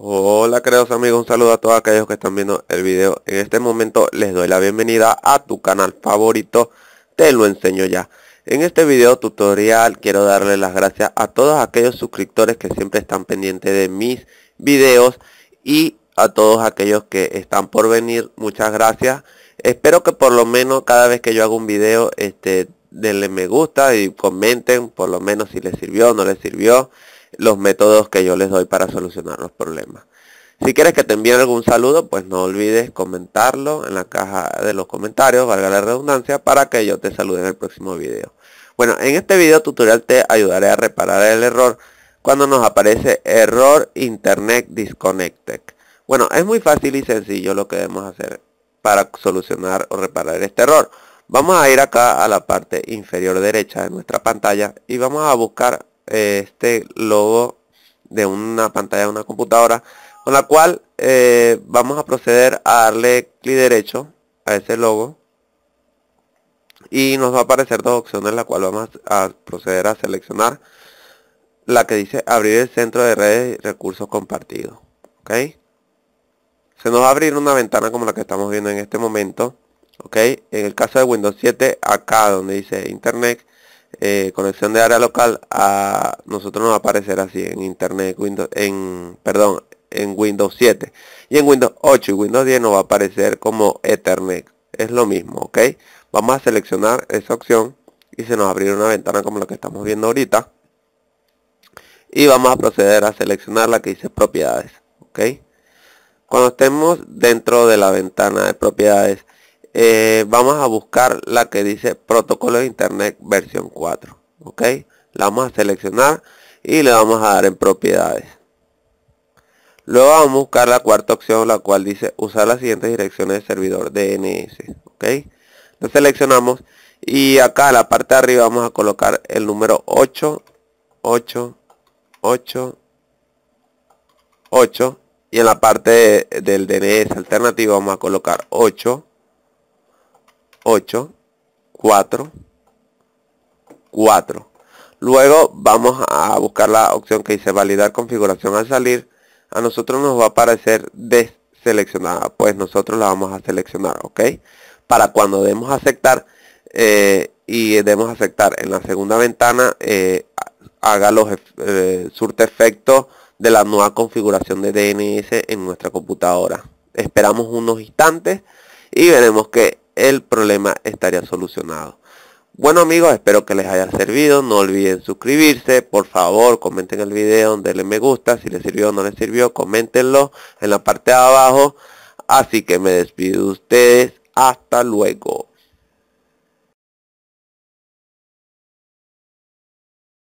Hola queridos amigos, un saludo a todos aquellos que están viendo el video. En este momento les doy la bienvenida a tu canal favorito, te lo enseño ya. En este video tutorial quiero darle las gracias a todos aquellos suscriptores que siempre están pendientes de mis videos y a todos aquellos que están por venir, muchas gracias. Espero que por lo menos cada vez que yo hago un video, este, denle me gusta y comenten, por lo menos si les sirvió o no les sirvió los métodos que yo les doy para solucionar los problemas. Si quieres que te envíe algún saludo, pues no olvides comentarlo en la caja de los comentarios, valga la redundancia, para que yo te salude en el próximo video. Bueno, en este video tutorial te ayudaré a reparar el error cuando nos aparece error internet disconnected. Bueno, es muy fácil y sencillo lo que debemos hacer para solucionar o reparar este error. Vamos a ir acá a la parte inferior derecha de nuestra pantalla y vamos a buscar este logo de una pantalla de una computadora, con la cual eh, vamos a proceder a darle clic derecho a ese logo y nos va a aparecer dos opciones, la cual vamos a proceder a seleccionar la que dice abrir el centro de redes y recursos compartidos. ¿ok? Se nos va a abrir una ventana como la que estamos viendo en este momento. ¿ok? En el caso de Windows 7, acá donde dice Internet, eh, conexión de área local a nosotros nos va a aparecer así en internet Windows en perdón en Windows 7 y en Windows 8 y Windows 10 nos va a aparecer como Ethernet es lo mismo ok vamos a seleccionar esa opción y se nos abrirá una ventana como la que estamos viendo ahorita y vamos a proceder a seleccionar la que dice propiedades ok cuando estemos dentro de la ventana de propiedades eh, vamos a buscar la que dice protocolo de internet versión 4 ok la vamos a seleccionar y le vamos a dar en propiedades luego vamos a buscar la cuarta opción la cual dice usar las siguientes direcciones de servidor DNS ok lo seleccionamos y acá en la parte de arriba vamos a colocar el número 8 8 8 8 y en la parte del DNS alternativo vamos a colocar 8 8, 4, 4. Luego vamos a buscar la opción que dice validar configuración al salir. A nosotros nos va a aparecer deseleccionada, pues nosotros la vamos a seleccionar, ¿ok? Para cuando demos aceptar eh, y demos aceptar en la segunda ventana, eh, haga los eh, surte efectos de la nueva configuración de DNS en nuestra computadora. Esperamos unos instantes y veremos que el problema estaría solucionado. Bueno amigos, espero que les haya servido. No olviden suscribirse. Por favor, comenten el video, denle me gusta. Si les sirvió o no les sirvió, coméntenlo en la parte de abajo. Así que me despido ustedes. Hasta luego.